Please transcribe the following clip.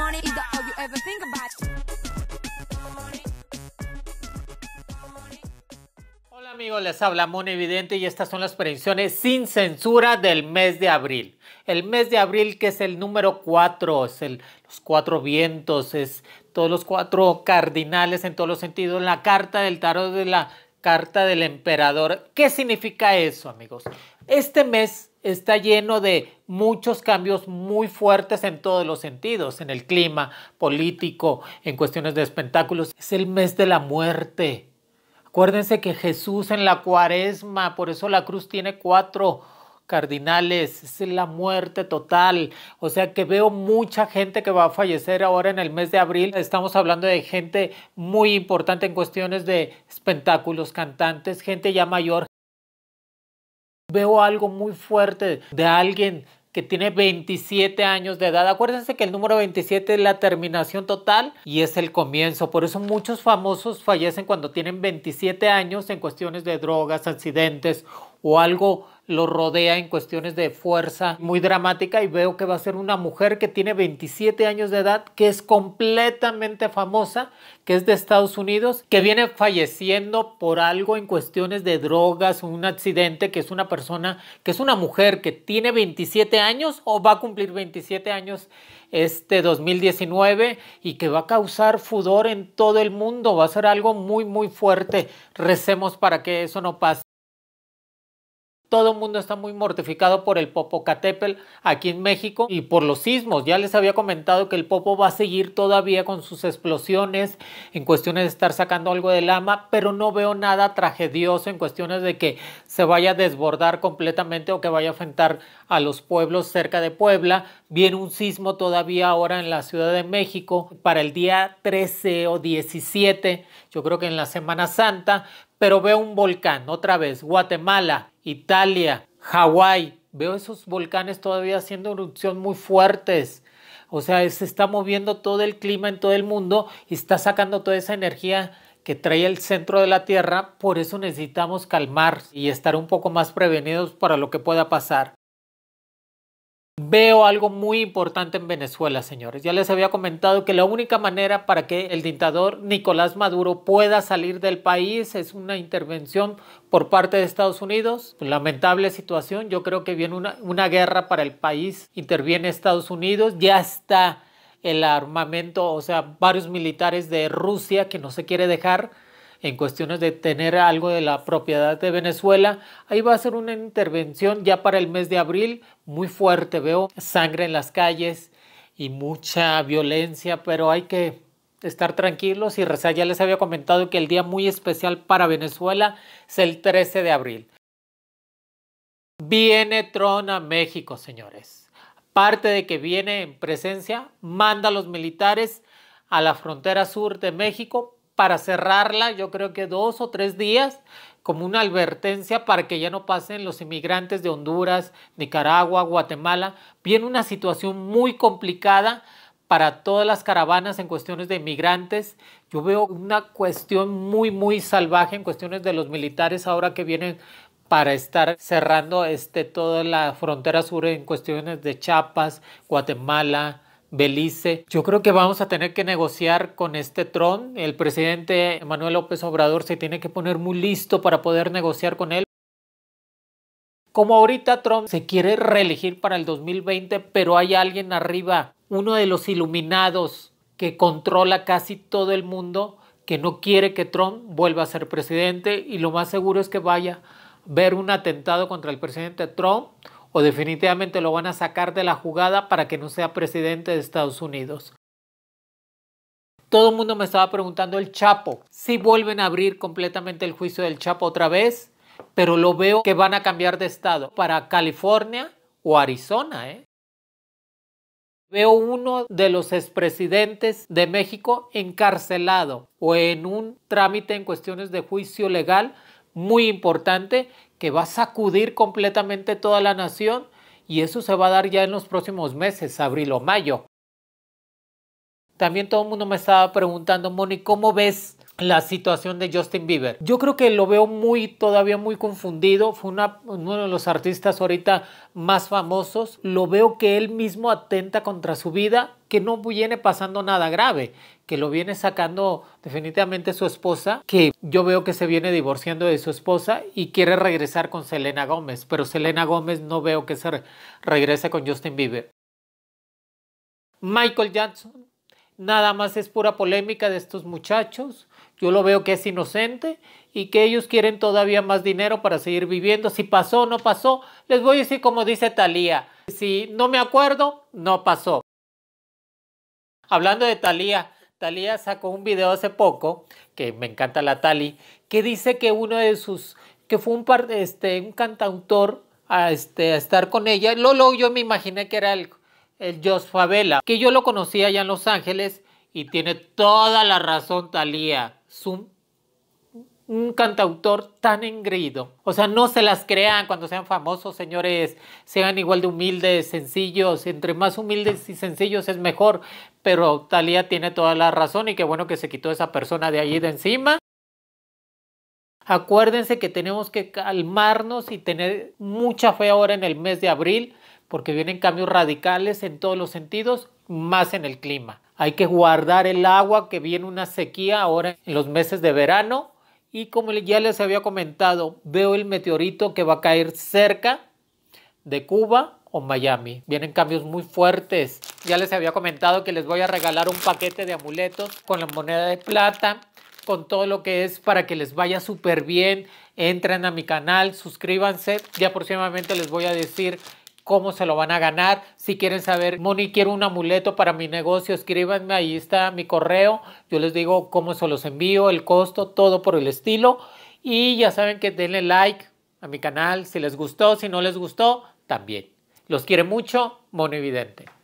Oh, Hola amigos, les habla Moni Evidente y estas son las predicciones sin censura del mes de abril. El mes de abril que es el número 4, es el, los cuatro vientos, es todos los cuatro cardinales en todos los sentidos, la carta del tarot de la carta del emperador. ¿Qué significa eso amigos? Este mes está lleno de muchos cambios muy fuertes en todos los sentidos, en el clima, político, en cuestiones de espectáculos. Es el mes de la muerte. Acuérdense que Jesús en la cuaresma, por eso la cruz tiene cuatro cardinales, es la muerte total. O sea que veo mucha gente que va a fallecer ahora en el mes de abril. Estamos hablando de gente muy importante en cuestiones de espectáculos, cantantes, gente ya mayor, Veo algo muy fuerte de alguien que tiene 27 años de edad. Acuérdense que el número 27 es la terminación total y es el comienzo. Por eso muchos famosos fallecen cuando tienen 27 años en cuestiones de drogas, accidentes o algo lo rodea en cuestiones de fuerza muy dramática y veo que va a ser una mujer que tiene 27 años de edad, que es completamente famosa, que es de Estados Unidos, que viene falleciendo por algo en cuestiones de drogas, un accidente, que es una persona, que es una mujer que tiene 27 años o va a cumplir 27 años este 2019 y que va a causar furor en todo el mundo, va a ser algo muy muy fuerte. Recemos para que eso no pase. Todo el mundo está muy mortificado por el Popocatépetl aquí en México y por los sismos. Ya les había comentado que el Popo va a seguir todavía con sus explosiones en cuestiones de estar sacando algo del lama, pero no veo nada tragedioso en cuestiones de que se vaya a desbordar completamente o que vaya a afectar a los pueblos cerca de Puebla. Viene un sismo todavía ahora en la Ciudad de México para el día 13 o 17, yo creo que en la Semana Santa, pero veo un volcán, otra vez, Guatemala, Italia, Hawái, veo esos volcanes todavía haciendo erupción muy fuertes. O sea, se está moviendo todo el clima en todo el mundo y está sacando toda esa energía que trae el centro de la Tierra, por eso necesitamos calmar y estar un poco más prevenidos para lo que pueda pasar. Veo algo muy importante en Venezuela, señores. Ya les había comentado que la única manera para que el dictador Nicolás Maduro pueda salir del país es una intervención por parte de Estados Unidos. Lamentable situación. Yo creo que viene una, guerra para el país. Interviene Estados Unidos. Ya está el armamento, o sea, varios militares de Rusia que no se quiere dejar en cuestiones de tener algo de la propiedad de Venezuela. Ahí va a ser una intervención ya para el mes de abril muy fuerte. Veo sangre en las calles y mucha violencia, pero hay que estar tranquilos y rezar. Ya les había comentado que el día muy especial para Venezuela es el 13 de abril. Viene Tron a México, señores. Parte de que viene en presencia, manda a los militares a la frontera sur de México para cerrarla, yo creo que dos o tres días, como una advertencia para que ya no pasen los inmigrantes de Honduras, Nicaragua, Guatemala. Viene una situación muy complicada para todas las caravanas en cuestiones de inmigrantes. Yo veo una cuestión muy, muy salvaje en cuestiones de los militares ahora que vienen para estar cerrando este, toda la frontera sur en cuestiones de Chiapas, Guatemala, Belice. Yo creo que vamos a tener que negociar con este Trump. El presidente Manuel López Obrador se tiene que poner muy listo para poder negociar con él. Como ahorita Trump se quiere reelegir para el 2020, pero hay alguien arriba, uno de los iluminados que controla casi todo el mundo, que no quiere que Trump vuelva a ser presidente y lo más seguro es que vaya a ver un atentado contra el presidente Trump o definitivamente lo van a sacar de la jugada para que no sea presidente de Estados Unidos. Todo el mundo me estaba preguntando el Chapo, si vuelven a abrir completamente el juicio del Chapo otra vez, pero lo veo que van a cambiar de estado para California o Arizona. ¿eh? Veo uno de los expresidentes de México encarcelado o en un trámite en cuestiones de juicio legal muy importante que va a sacudir completamente toda la nación y eso se va a dar ya en los próximos meses, abril o mayo. También todo el mundo me estaba preguntando, Moni, ¿cómo ves la situación de Justin Bieber? Yo creo que lo veo muy, todavía muy confundido. Fue uno de los artistas ahorita más famosos. Lo veo que él mismo atenta contra su vida que no viene pasando nada grave, que lo viene sacando definitivamente su esposa, que yo veo que se viene divorciando de su esposa y quiere regresar con Selena Gómez, pero Selena Gómez no veo que se regrese con Justin Bieber. Michael Jackson, nada más es pura polémica de estos muchachos, yo lo veo que es inocente y que ellos quieren todavía más dinero para seguir viviendo. Si pasó o no pasó, les voy a decir como dice Talía. Si no me acuerdo, no pasó. Hablando de Talía, Talía sacó un video hace poco, que me encanta la Tali, que dice que uno de sus, que fue un, par, este, un cantautor a, este, a estar con ella. Lolo, yo me imaginé que era el, el Jos Favela, que yo lo conocía allá en Los Ángeles y tiene toda la razón Talía un cantautor tan engreído. O sea, no se las crean cuando sean famosos, señores. Sean igual de humildes, sencillos. Entre más humildes y sencillos es mejor. Pero Talía tiene toda la razón y qué bueno que se quitó esa persona de allí de encima. Acuérdense que tenemos que calmarnos y tener mucha fe ahora en el mes de abril porque vienen cambios radicales en todos los sentidos, más en el clima. Hay que guardar el agua que viene una sequía ahora en los meses de verano y como ya les había comentado, veo el meteorito que va a caer cerca de Cuba o Miami. Vienen cambios muy fuertes. Ya les había comentado que les voy a regalar un paquete de amuletos con la moneda de plata, con todo lo que es para que les vaya súper bien. Entren a mi canal, suscríbanse. Ya próximamente les voy a decir cómo se lo van a ganar. Si quieren saber, Moni, quiero un amuleto para mi negocio, escríbanme, ahí está mi correo. Yo les digo cómo se los envío, el costo, todo por el estilo. Y ya saben que denle like a mi canal si les gustó, si no les gustó, también. Los quiere mucho, Moni Evidente.